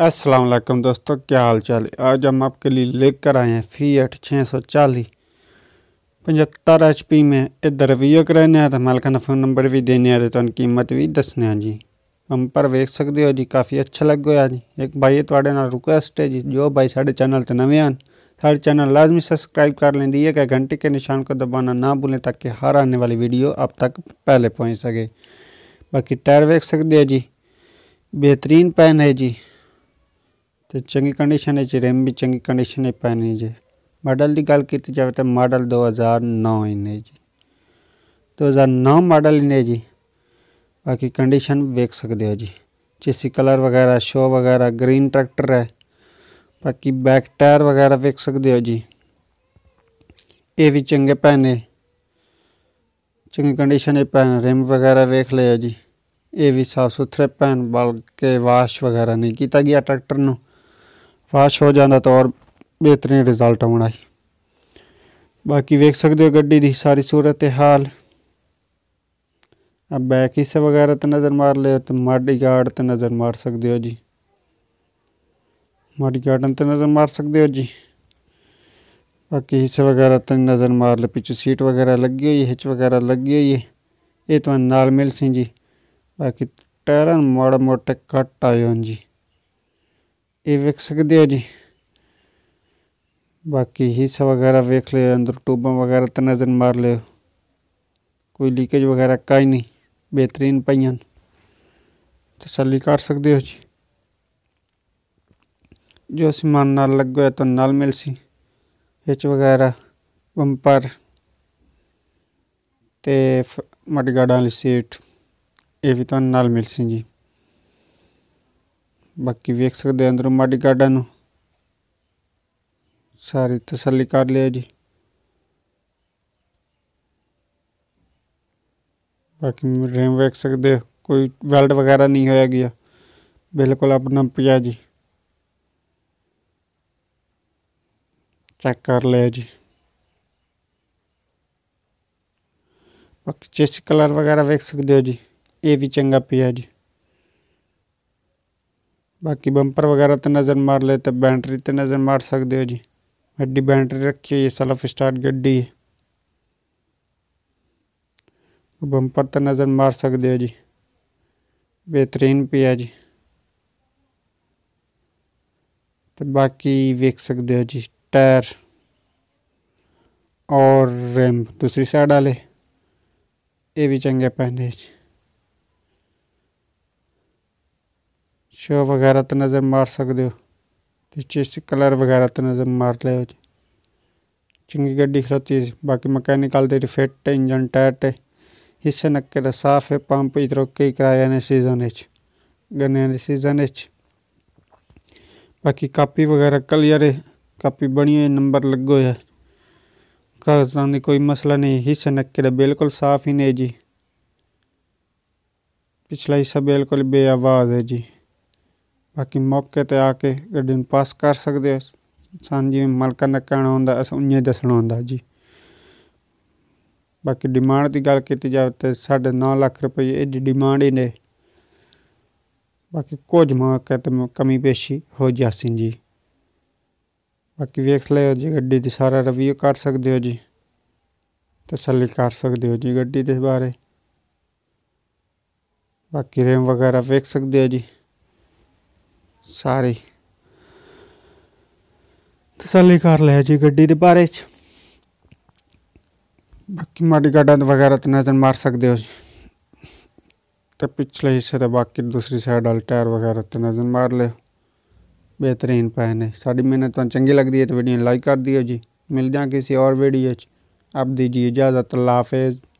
अस्सलाम वालेकुम दोस्तों क्या हाल चाल है आज हम आपके लिए लेकर आए हैं फीएट छः सौ चालीस पचहत्तर एच पी में इधर रिव्यू कराने तो मालिका ने फ़ोन नंबर भी देने आ तो कीमत भी दसने जी हम पर वेख सकते हो जी काफ़ी अच्छा लग गया जी एक भाई थोड़े नाल रिक्वेस्ट है जी जो भाई साढ़े चैनल तो नवे आन साढ़े चैनल लाजमी सब्सक्राइब कर लें दिए कि घंटे के निशान को दबाना ना भूलें ताकि हर आने वाली वीडियो आप तक पहले पहुँच सके बाकी टायर वेख सकते हो जी बेहतरीन पैन है जी तो चंगी कंडीशन है रैम भी चंकी कंडीशन है पैन जी मॉडल की गल की तो जाए तो मॉडल दो हज़ार नौ इन्हें जी दो हज़ार नौ मॉडल इन्हें जी बाकी कंडीशन वेख सकते हो जी जिसी कलर वगैरह शो वगैरह ग्रीन ट्रैक्टर है बाकी बैक टायर वगैरह वेख सकते हो जी ये भी चंगे पैन है चंगी कंडीशन है पैन रिम वगैरह वेख लियो जी ये भी साफ सुथरे पैन बल्कि वाश वगैरह नहीं किया गया ट्रैक्टर न फाश हो जाता तो और बेहतरीन रिजल्ट आना ही बाकी देख सकते हो गड्डी की सारी सूरत हाल अब बैक हिस्से वगैरह तो नज़र मार लियो तो माडी गार्ड तो नज़र मार सकते हो जी माडी गार्डन तो नज़र मार सकते हो जी बाकी हिस्से वगैरह तो नज़र मार लो पिछे सीट वगैरह लगी हुई हिच वगैरह लगी हुई है ये तो नाल मिल सी जी बाकी टायर माड़ा मोटे घट आए जी ਇਹ ਵੇਖ ਸਕਦੇ ਹੋ ਜੀ ਬਾਕੀ ਹਿੱਸਾ ਵਗੈਰਾ ਵੇਖ ਲਿਓ ਅੰਦਰ ਟੂਬਾਂ ਵਗੈਰਾ ਤੇ ਨਜ਼ਰ ਮਾਰ ਲਿਓ ਕੋਈ ਲੀਕੇਜ ਵਗੈਰਾ ਕਾਈ ਨਹੀਂ ਬਿਹਤਰੀਨ ਪਈਆਂ ਤਸੱਲੀ ਕਰ ਸਕਦੇ ਹੋ ਜੀ ਜੋ ਸਮਾਨ ਨਾਲ ਲੱਗੋ ਤਾਂ ਨਾਲ ਮਿਲ ਸੀ ਹਿੱਚ ਵਗੈਰਾ ਬੰਪਰ ਤੇ ਮਟਗਾੜਾਂ ਵਾਲੀ ਸੀਟ ਇਹ ਵੀ ਤੁਹਾਨੂੰ ਨਾਲ ਮਿਲ ਸੀ ਜੀ ਬਾਕੀ ਵੇਖ ਸਕਦੇ ਅੰਦਰੋਂ ਮਾਡੀ ਗਾਰਡਨ ਸਾਰੀ ਤਸੱਲੀ ਕਰ ਲਿਆ ਜੀ ਬਾਕੀ ਰੇਮ ਵੇਖ ਸਕਦੇ ਕੋਈ ਵੈਲਡ ਵਗੈਰਾ ਨਹੀਂ ਹੋਇਆ ਗਿਆ ਬਿਲਕੁਲ ਆਪਣਾ ਪਿਆ ਜੀ ਚੈੱਕ ਕਰ ਲਿਆ ਜੀ ਬਾਕੀ ਚੇਸ ਕਲਰ ਵਗੈਰਾ ਵੇਖ ਸਕਦੇ ਹੋ ਜੀ ਇਹ ਵੀ ਚੰਗਾ ਪਿਆ ਜੀ बाकी बंपर वगैरह तो नज़र मार लेते बैटरी तो नज़र मार सकते हो जी एडी बैटरी रखी है ये सेल्फ स्टार्ट गड्डी है बंपर तो नज़र मार सकते हो जी बेहतरीन भी है जी तो बाकी वेख सकते हो जी टायर और रिम दूसरी साइड वाले ये भी चंगे पैदे जी शो वगैरह तो नज़र मार सकते हो तो चिस कलर वगैरह तो नज़र मार लो जी चंकी गड्डी खलोती है बाकी मकैनिकल दे फिट इंजन टाइट है हिस्से नक्के का साफ है पंप इधरों कई कराया ने सीजन गन्न सीजन बाकी कापी वगैरह कलियर है कापी बनी हुई नंबर लगो है कागजा का कोई मसला नहीं हिस्से नक्के बिल्कुल साफ ही नहीं जी पिछला हिस्सा बिल्कुल बेआवाज़ है जी ਬਾਕੀ ਮੌਕੇ ਤੇ ਆ ਕੇ ਗੱਡੀ ਨੂੰ ਪਾਸ ਕਰ ਸਕਦੇ ਹੋ ਸਾਨੂੰ ਜੀ ਮਾਲਕਾਂ ਦਾ ਹੁੰਦਾ ਅਸ ਉਹਨੇ ਦੱਸਣਾ ਹੁੰਦਾ ਜੀ ਬਾਕੀ ਡਿਮਾਂਡ ਦੀ ਗੱਲ ਕੀਤੀ ਜਾਵੇ ਤੇ 9.5 ਲੱਖ ਰੁਪਏ ਇਹ ਡਿਮਾਂਡ ਹੀ ਨੇ ਬਾਕੀ ਕੁਝ ਮੌਕੇ ਤੇ ਕਮੀ ਪੇਸ਼ੀ ਹੋ ਜਾਸੀ ਜੀ ਬਾਕੀ ਵੇਖ ਲਿਓ ਜੀ ਗੱਡੀ ਦੀ ਸਾਰਾ ਰਿਵਿਊ ਕਰ ਸਕਦੇ ਹੋ ਜੀ ਤਸੱਲੀ ਕਰ ਸਕਦੇ ਹੋ ਜੀ ਗੱਡੀ ਦੇ ਬਾਰੇ ਬਾਕੀ ਰੇਮ ਵਗੈਰਾ ਵੇਖ ਸਕਦੇ ਹੋ ਜੀ सारी तसली कर लिया जी गड्डी के बारे च बाकी माड़ी गाडा वगैरह तो नज़र मार सकते हो जी तो पिछले हिस्से तो बाकी दूसरी साइड वाले टायर वगैरह तो नज़र मार लो बेहतरीन पैन ने साड़ी मेहनत तो चंकी लगती है तो वीडियो लाइक कर दियो जी मिल जाए किसी और वीडियो आप दीजिए इजाज़त अल्लाह हाफिज़